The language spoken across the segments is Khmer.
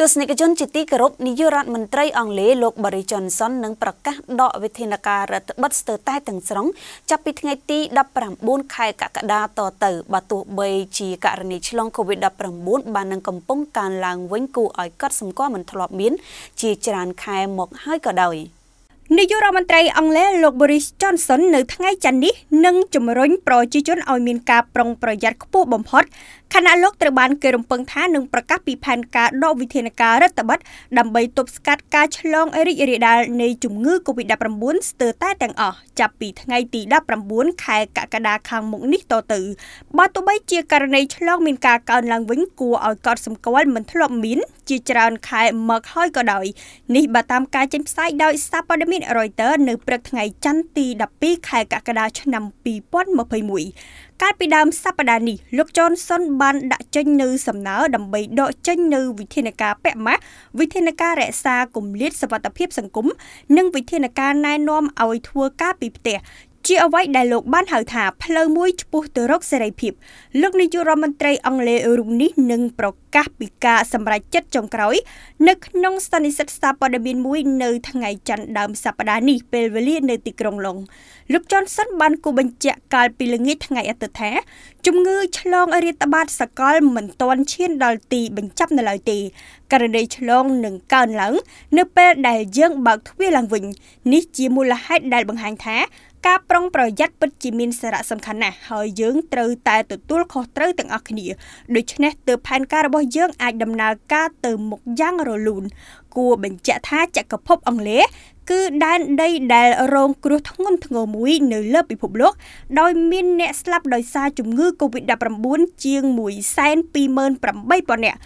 ទស្សនិកជនជាទីគោរពនាយករដ្ឋមន្ត្រីអង់គ្លេសលោក Boris Johnson នឹងប្រកាសដកវិធានការរដ្ឋបិទស្ទើរតែទាំងស្រុងចាប់ពីថ្ងៃទី19ខែកក្កដាតទៅបើទោះបីជាករណីឆ្លង COVID-19 បាននឹងកំពុងកើនឡើងវិញគួរឲ្យកត់សម្គាល់មិនធ្លាប់មាន ជាច្រើនខែមកហើយក៏ដោយ។នាយករដ្ឋមន្ត្រីអង់គ្លេសលោក Boris Johnson នៅថ្ងៃច័ន្ទនេះនឹងជំរុញប្រជាជនឲ្យមានការប្រុងប្រយ័ត្នខ្ពស់បំផុតខណៈលោកត្រូវបានគេរំពឹងថានឹងប្រកាសពីផែនការដកវិធានការរដ្ឋបတ်ដើម្បីទប់ស្កាត់ការឆ្លងរីករាលដាលនៃជំងឺ Covid-19 ស្ទើរតែទាំងអស់ចាប់ពីថ្ងៃទី19ខែកក្កដាខាងមុខនេះតទៅបើទោះបីជាករណីឆ្លងមានការកើនឡើងវិញគួរឲ្យកត់សម្គាល់មិនធ្លាប់មានជាច្រើនខែមកហើយក៏ដោយនេះបើតាមការចេញផ្សាយដោយសារព័ត៌មាន Reuters នៅព្រឹកថ្ងៃច័ន្ទទី12ខែកក្កដាឆ្នាំ2021កាលពីដើមសប្តាហ៍នេះលោកចនសុនបានដាក់ចេញនៅសំណើដើម្បីដកចេញនៅវិធានការពាក់ម៉ាស់វិធានការរក្សាគម្លាតសវត្ថិភាពសង្គមនិងវិធានការណែនាំឲ្យធ្វើការពីផ្ទះជាអ្វីដែលលោកបានហៅថាផ្លូវមួយឆ្ពោះទៅរកសេរីភាពលោកនាយករដ្ឋមន្ត្រីអង់គ្លេសរូបនេះនឹងប្រកាសពីការសម្រេចចិត្តចុងក្រោយនៅក្នុងសន្និសីទស្ថាប័នមានមួយនៅថ្ងៃច័ន្ទដើមសប្តាហ៍នេះពេលវេលានៅទីក្រុងឡុងលោក Johnson បានគូបញ្ជាក់កាលពីល្ងាចថ្ងៃអាទិត្យថាជំងឺឆ្លងរាតត្បាតសកលមិនទាន់ឈានដល់ទីបញ្ចប់នៅឡើយទេករណីឆ្លងនឹងកើនឡើងនៅពេលដែលយើងបើកទ្វារឡើងវិញនេះជាមូលហេតុដែលបង្ហាញថាការប្រុងប្រយ័ត្នពិតជាមានសារៈសំខាន់ណាស់ហើយយើងត្រូវតែទទួលខុសត្រូវទាំងអស់គ្នាដូច្នេះទើបផែនការរបស់យើងអាចដំណើរការទៅមុខយ៉ាងរលូនគួរបញ្ជាក់ថាចក្រភពអង់គ្លេសគឺដែនដីដែលរងគ្រោះធ្ងន់ធ្ងរមួយនៅលើពិភពលោកដោយមានអ្នកស្លាប់ដោយសារជំងឺ Covid-19 ជាង128,000នាក់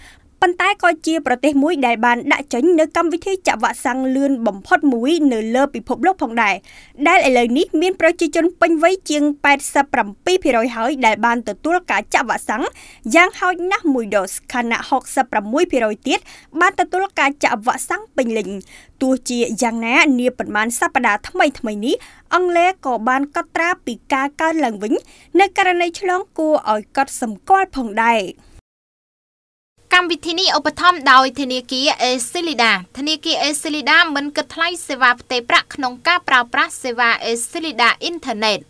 ប៉ុន្តែក៏ជាប្រទេសមួយដែលបានដាក់ចេញនៅកម្មវិធីចាក់វ៉ាក់សាំងលឿនបំផុតមួយ នៅលើពិភពលោកផងដែរដែលឥឡូវនេះមានប្រជាជនពេញវ័យជាង87%ហើយដែលបានទទួលការចាក់វ៉ាក់សាំងយ៉ាងហោចណាស់មួយដូសខណៈ66%ទៀតបានទទួលការចាក់វ៉ាក់សាំងពេញលេញទោះជាយ៉ាងណានាប្រមាណសប្តាហ៍ថ្មីថ្មីនេះអង់គ្លេសក៏បានកត់ត្រាពីការកើនឡើងវិញ នៅករណីឆ្លងគួរឲ្យកត់សម្គាល់ផងដែរ។កម្មវិធីនេះឧបត្ថម្ភដោយធនាគារ Esilida ធនាគារ Esilida មិនគិតថ្លៃសេវាផ្ទេរប្រាក់ក្នុងការប្រើប្រាស់សេវា Esilida Internet